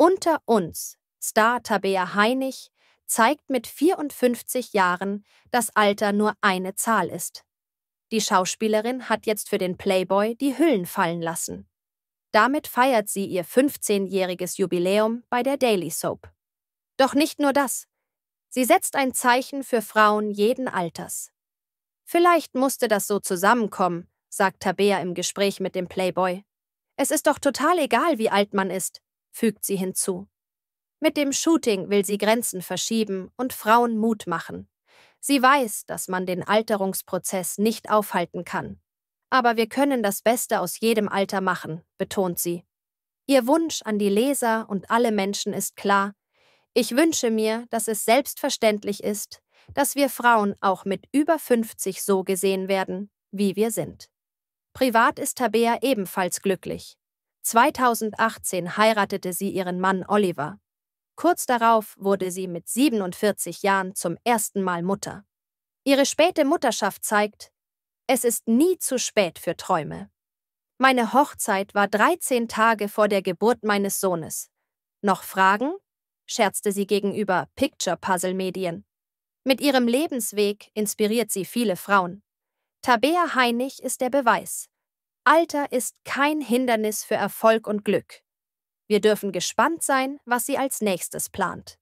Unter uns, Star Tabea Heinig, zeigt mit 54 Jahren, dass Alter nur eine Zahl ist. Die Schauspielerin hat jetzt für den Playboy die Hüllen fallen lassen. Damit feiert sie ihr 15-jähriges Jubiläum bei der Daily Soap. Doch nicht nur das. Sie setzt ein Zeichen für Frauen jeden Alters. Vielleicht musste das so zusammenkommen, sagt Tabea im Gespräch mit dem Playboy. Es ist doch total egal, wie alt man ist fügt sie hinzu. Mit dem Shooting will sie Grenzen verschieben und Frauen Mut machen. Sie weiß, dass man den Alterungsprozess nicht aufhalten kann. Aber wir können das Beste aus jedem Alter machen, betont sie. Ihr Wunsch an die Leser und alle Menschen ist klar. Ich wünsche mir, dass es selbstverständlich ist, dass wir Frauen auch mit über 50 so gesehen werden, wie wir sind. Privat ist Tabea ebenfalls glücklich. 2018 heiratete sie ihren Mann Oliver. Kurz darauf wurde sie mit 47 Jahren zum ersten Mal Mutter. Ihre späte Mutterschaft zeigt, es ist nie zu spät für Träume. Meine Hochzeit war 13 Tage vor der Geburt meines Sohnes. Noch Fragen? scherzte sie gegenüber Picture Puzzle Medien. Mit ihrem Lebensweg inspiriert sie viele Frauen. Tabea Heinig ist der Beweis, Alter ist kein Hindernis für Erfolg und Glück. Wir dürfen gespannt sein, was sie als nächstes plant.